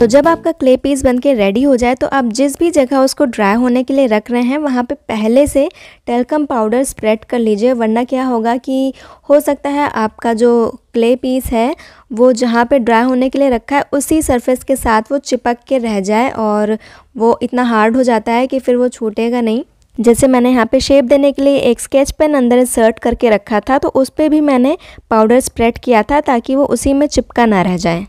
तो जब आपका क्ले पीस बन के रेडी हो जाए तो आप जिस भी जगह उसको ड्राई होने के लिए रख रहे हैं वहाँ पे पहले से टेलकम पाउडर स्प्रेड कर लीजिए वरना क्या होगा कि हो सकता है आपका जो क्ले पीस है वो जहाँ पे ड्राई होने के लिए रखा है उसी सरफेस के साथ वो चिपक के रह जाए और वो इतना हार्ड हो जाता है कि फिर वो छूटेगा नहीं जैसे मैंने यहाँ पे शेप देने के लिए एक स्केच पेन अंदर इंसर्ट करके रखा था तो उस पर भी मैंने पाउडर स्प्रेड किया था ताकि वो उसी में चिपका ना रह जाए